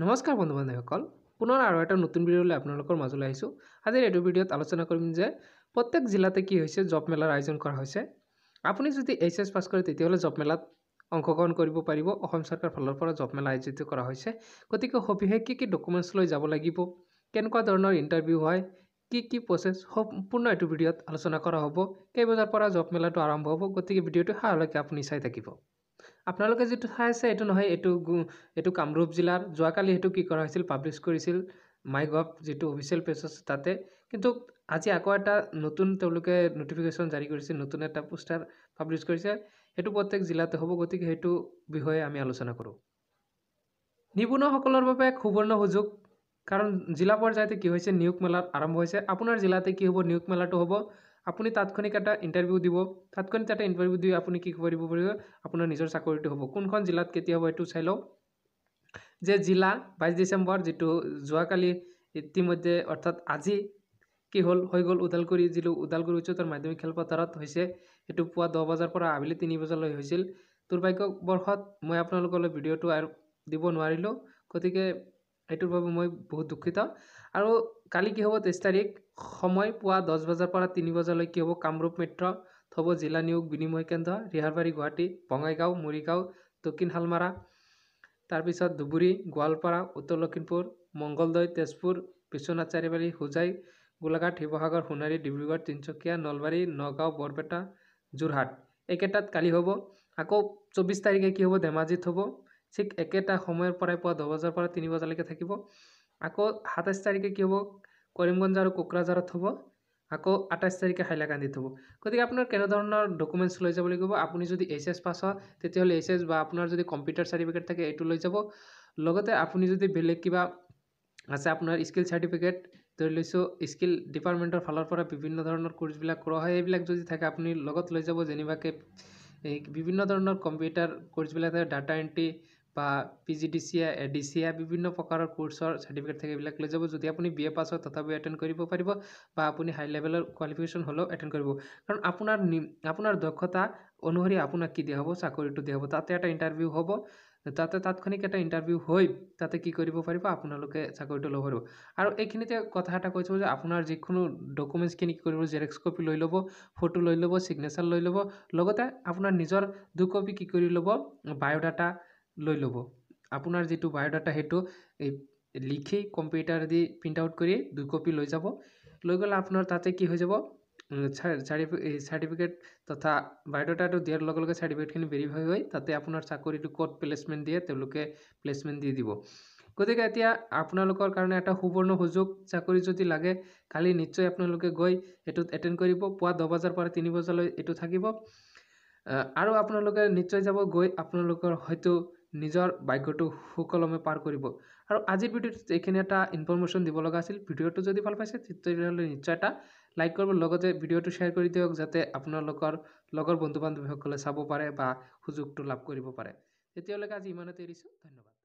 নমস্কাৰ বন্ধু বান্ধৱীসকল পুনৰ আৰু এটা নতুন ভিডিঅ'লৈ আপোনালোকৰ মাজলৈ আহিছোঁ আজিৰ এইটো ভিডিঅ'ত আলোচনা কৰিম যে প্ৰত্যেক জিলাতে কি হৈছে জব মেলাৰ আয়োজন কৰা হৈছে আপুনি যদি এইচ এছ পাছ কৰে তেতিয়াহ'লে জব মেলাত অংশগ্ৰহণ কৰিব পাৰিব অসম চৰকাৰৰ ফালৰ পৰা জব মেলা আয়োজিত কৰা হৈছে গতিকে সবিশেষ কি কি ডকুমেণ্টছ লৈ যাব লাগিব কেনেকুৱা ধৰণৰ ইণ্টাৰভিউ হয় কি কি প্ৰচেছ সম্পূৰ্ণ এইটো ভিডিঅ'ত আলোচনা কৰা হ'ব কেইবজাৰ পৰা জব মেলাটো আৰম্ভ হ'ব গতিকে ভিডিঅ'টো হালৈকে আপুনি চাই থাকিব আপোনালোকে যিটো চাই আছে এইটো নহয় এইটো এইটো কামৰূপ জিলাৰ যোৱাকালি সেইটো কি কৰা হৈছিল পাব্লিছ কৰিছিল মাই গভ যিটো অফিচিয়েল পেজ আছে তাতে কিন্তু আজি আকৌ এটা নতুন তেওঁলোকে ন'টিফিকেশ্যন জাৰি কৰিছে নতুন এটা পোষ্টাৰ পাব্লিছ কৰিছে সেইটো প্ৰত্যেক জিলাতে হ'ব গতিকে সেইটো বিষয়ে আমি আলোচনা কৰোঁ নিবনুৱাসকলৰ বাবে সুবৰ্ণ সুযোগ কাৰণ জিলা পৰ্যায়তে কি হৈছে নিয়োগ মেলাত আৰম্ভ হৈছে আপোনাৰ জিলাতে কি হ'ব নিয়োগ মেলাটো হ'ব আপুনি তাৎক্ষণিক এটা ইণ্টাৰভিউ দিব তাৎক্ষণিক এটা ইণ্টাৰভিউ দি আপুনি কি কৰিব পাৰিব আপোনাৰ নিজৰ চাকৰিটো হ'ব কোনখন জিলাত কেতিয়া হ'ব এইটো চাই লওক যে জিলা বাইছ ডিচেম্বৰ যিটো যোৱাকালি ইতিমধ্যে অৰ্থাৎ আজি কি হ'ল হৈ গ'ল ওদালগুৰি যিটো ওদালগুৰি উচ্চতৰ মাধ্যমিক খেলপথাৰত হৈছে সেইটো পুৱা দহ বজাৰ পৰা আবেলি তিনি বজালৈ হৈছিল দুৰ্ভাগ্যবৰ্ষত মই আপোনালোকলৈ ভিডিঅ'টো আৰু দিব নোৱাৰিলোঁ গতিকে সেইটোৰ বাবে মই বহুত দুখিত আৰু কালি কি হ'ব তেইছ তাৰিখ সময় পুৱা দহ বজাৰ পৰা তিনি বজালৈ কি হ'ব কামৰূপ মেট্ৰ' থ'ব জিলা নিয়োগ বিনিময় কেন্দ্ৰ ৰিহাৰবাৰী গুৱাহাটী বঙাইগাঁও মৰিগাঁও দক্ষিণ শালমাৰা তাৰপিছত ধুবুৰী গোৱালপাৰা উত্তৰ লখিমপুৰ মংগলদৈ তেজপুৰ বিশ্বনাথ চাৰিবাৰী হোজাই গোলাঘাট শিৱসাগৰ সোণাৰী ডিব্ৰুগড় তিনিচুকীয়া নলবাৰী নগাঁও বৰপেটা যোৰহাট এইকেইটাত কালি হ'ব আকৌ চৌব্বিছ তাৰিখে কি হ'ব ধেমাজিত হ'ব ঠিক একেটা সময়ৰ পৰাই পুৱা দহ বজাৰ পৰা তিনি বজালৈকে থাকিব আকৌ সাতাইছ তাৰিখে কি হ'ব কৰিমগঞ্জ আৰু কোকৰাঝাৰত হ'ব আকৌ আঠাইছ তাৰিখে হাইলাকান্দিত হ'ব গতিকে আপোনাৰ কেনেধৰণৰ ডকুমেণ্টছ লৈ যাব লাগিব আপুনি যদি এইচ এছ পাছ হয় তেতিয়াহ'লে এইচ এছ বা আপোনাৰ যদি কম্পিউটাৰ চাৰ্টিফিকেট থাকে এইটো লৈ যাব লগতে আপুনি যদি বেলেগ কিবা আছে আপোনাৰ স্কিল চাৰ্টিফিকেট ধৰি লৈছোঁ স্কিল ডিপাৰ্টমেণ্টৰ ফালৰ পৰা বিভিন্ন ধৰণৰ কোৰ্চবিলাক কৰোৱা হয় এইবিলাক যদি থাকে আপুনি লগত লৈ যাব যেনিবাকৈ এই বিভিন্ন ধৰণৰ কম্পিউটাৰ কোৰ্চবিলাক থাকে ডাটা এণ্ট্ৰি বা P G D C I A D C I বিভিন্ন প্ৰকাৰৰ কোৰ্চৰ চাৰ্টিফিকেট থাকে এইবিলাক লৈ যাব যদি আপুনি বি এ পাছ হয় তথাপিও এটেণ্ড কৰিব পাৰিব বা আপুনি হাই লেভেলৰ কোৱালিফিকেশ্যন হ'লেও এটেণ্ড কৰিব কাৰণ আপোনাৰ আপোনাৰ দক্ষতা অনুসৰি আপোনাক কি দিয়া হ'ব চাকৰিটো দিয়া হ'ব তাতে এটা ইণ্টাৰভিউ হ'ব তাতে তাৎক্ষণিক এটা ইণ্টাৰভিউ হৈ তাতে কি কৰিব পাৰিব আপোনালোকে চাকৰিটো ল'ব পাৰিব আৰু এইখিনিতে কথা এটা কৈছোঁ যে আপোনাৰ যিকোনো ডকুমেণ্টছখিনি কি কৰিব জেৰেক্স কপি লৈ ল'ব ফটো লৈ ল'ব ছিগনেচাৰ লৈ ল'ব লগতে আপোনাৰ নিজৰ দুকপি কি কৰি ল'ব বায়'ডাটা লৈ ল'ব আপোনাৰ যিটো বায়'ডাটা সেইটো এই লিখি কম্পিউটাৰ দি প্ৰিণ্ট আউট কৰি দুই কপি লৈ যাব লৈ গ'লে আপোনাৰ তাতে কি হৈ যাব চাৰ্টিফিকেট চাৰ্টিফিকেট তথা বায়'ডাটাটো দিয়াৰ লগে লগে চাৰ্টিফিকেটখিনি ভেৰিফাই হৈ তাতে আপোনাৰ চাকৰিটো ক'ত প্লেচমেণ্ট দিয়ে তেওঁলোকে প্লেচমেণ্ট দি দিব গতিকে এতিয়া আপোনালোকৰ কাৰণে এটা সুবৰ্ণ সুযোগ চাকৰি যদি লাগে কালি নিশ্চয় আপোনালোকে গৈ এইটোত এটেণ্ড কৰিব পুৱা দহ বজাৰ পৰা তিনি বজালৈ এইটো থাকিব আৰু আপোনালোকে নিশ্চয় যাব গৈ আপোনালোকৰ হয়তো নিজৰ ভাগ্যটো সুকলমে পাৰ কৰিব আৰু আজিৰ ভিডিঅ'টোত এইখিনি এটা ইনফৰ্মেশ্যন দিব লগা আছিল ভিডিঅ'টো যদি ভাল পাইছে তেতিয়াহ'লে নিশ্চয় এটা লাইক কৰিব লগতে ভিডিঅ'টো শ্বেয়াৰ কৰি দিয়ক যাতে আপোনালোকৰ লগৰ বন্ধু বান্ধৱীসকলে চাব পাৰে বা সুযোগটো লাভ কৰিব পাৰে তেতিয়ালৈকে আজি ইমানতে এৰিছোঁ ধন্যবাদ